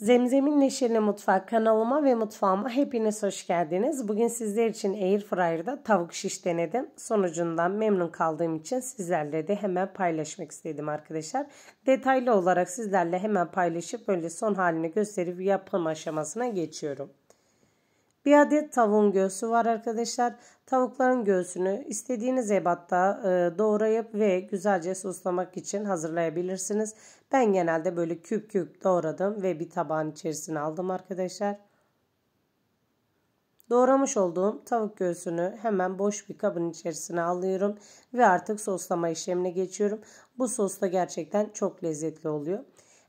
Zemzem'in Neşirli Mutfak kanalıma ve mutfağıma hepiniz hoş geldiniz. Bugün sizler için Airfryer'da tavuk şiş denedim. Sonucundan memnun kaldığım için sizlerle de hemen paylaşmak istedim arkadaşlar. Detaylı olarak sizlerle hemen paylaşıp böyle son halini gösterip yapım aşamasına geçiyorum. Bir adet tavuğun göğsü var arkadaşlar. Tavukların göğsünü istediğiniz ebatta e, doğrayıp ve güzelce soslamak için hazırlayabilirsiniz. Ben genelde böyle küp küp doğradım ve bir tabağın içerisine aldım arkadaşlar. Doğramış olduğum tavuk göğsünü hemen boş bir kabın içerisine alıyorum ve artık soslama işlemine geçiyorum. Bu sos da gerçekten çok lezzetli oluyor.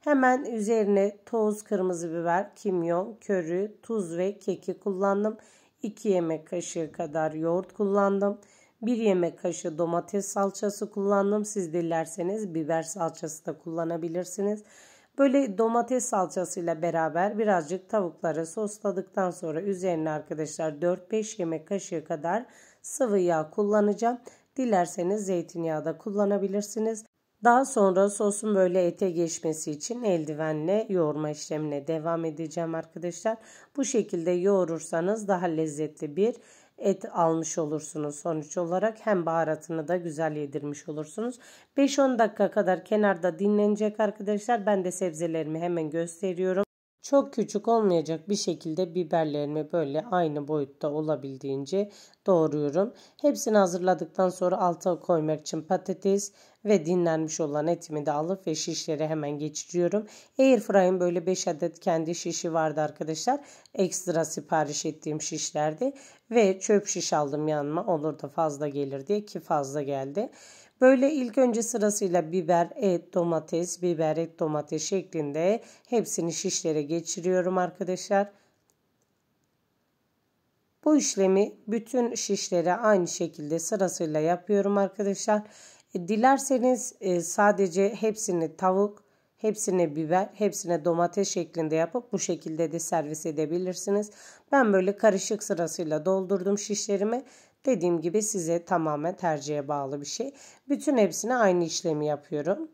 Hemen üzerine toz kırmızı biber, kimyon, körü, tuz ve keki kullandım. 2 yemek kaşığı kadar yoğurt kullandım. 1 yemek kaşığı domates salçası kullandım. Siz dilerseniz biber salçası da kullanabilirsiniz. Böyle domates salçasıyla beraber birazcık tavukları sosladıktan sonra üzerine arkadaşlar 4-5 yemek kaşığı kadar sıvı yağ kullanacağım. Dilerseniz zeytinyağı da kullanabilirsiniz. Daha sonra sosun böyle ete geçmesi için eldivenle yoğurma işlemine devam edeceğim arkadaşlar. Bu şekilde yoğurursanız daha lezzetli bir et almış olursunuz sonuç olarak. Hem baharatını da güzel yedirmiş olursunuz. 5-10 dakika kadar kenarda dinlenecek arkadaşlar. Ben de sebzelerimi hemen gösteriyorum. Çok küçük olmayacak bir şekilde biberlerimi böyle aynı boyutta olabildiğince doğruyorum. Hepsini hazırladıktan sonra alta koymak için patates ve dinlenmiş olan etimi de alıp ve şişleri hemen geçiriyorum. Airfryer'ın böyle 5 adet kendi şişi vardı arkadaşlar. Ekstra sipariş ettiğim şişlerdi. Ve çöp şiş aldım yanıma olur da fazla gelir diye ki fazla geldi. Böyle ilk önce sırasıyla biber, et, domates, biber, et, domates şeklinde hepsini şişlere geçiriyorum arkadaşlar. Bu işlemi bütün şişlere aynı şekilde sırasıyla yapıyorum arkadaşlar. E, dilerseniz e, sadece hepsini tavuk, hepsine biber, hepsine domates şeklinde yapıp bu şekilde de servis edebilirsiniz. Ben böyle karışık sırasıyla doldurdum şişlerimi. Dediğim gibi size tamamen tercihe bağlı bir şey. Bütün hepsine aynı işlemi yapıyorum.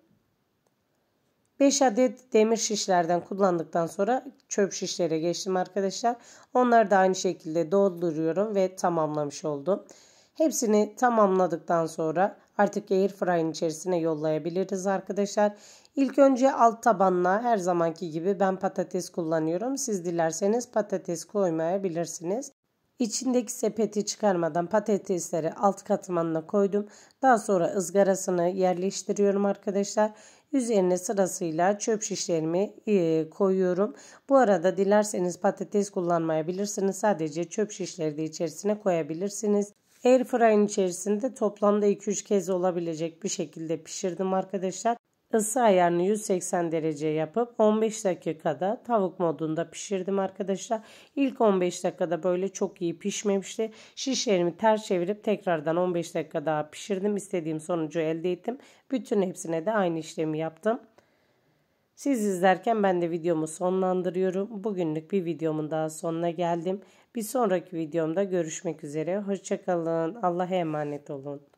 5 adet demir şişlerden kullandıktan sonra çöp şişlere geçtim arkadaşlar. Onları da aynı şekilde dolduruyorum ve tamamlamış oldum. Hepsini tamamladıktan sonra artık airfryer'ın içerisine yollayabiliriz arkadaşlar. İlk önce alt tabanla her zamanki gibi ben patates kullanıyorum. Siz dilerseniz patates koymayabilirsiniz. İçindeki sepeti çıkarmadan patatesleri alt katmanına koydum. Daha sonra ızgarasını yerleştiriyorum arkadaşlar. Üzerine sırasıyla çöp şişlerimi e, koyuyorum. Bu arada dilerseniz patates kullanmayabilirsiniz. Sadece çöp şişleri de içerisine koyabilirsiniz. Airfryer'ın içerisinde toplamda 2-3 kez olabilecek bir şekilde pişirdim arkadaşlar. Isı ayarını 180 derece yapıp 15 dakikada tavuk modunda pişirdim arkadaşlar. İlk 15 dakikada böyle çok iyi pişmemişti. Şişlerimi ters çevirip tekrardan 15 dakika daha pişirdim. İstediğim sonucu elde ettim. Bütün hepsine de aynı işlemi yaptım. Siz izlerken ben de videomu sonlandırıyorum. Bugünlük bir videomun daha sonuna geldim. Bir sonraki videomda görüşmek üzere. Hoşçakalın. Allah'a emanet olun.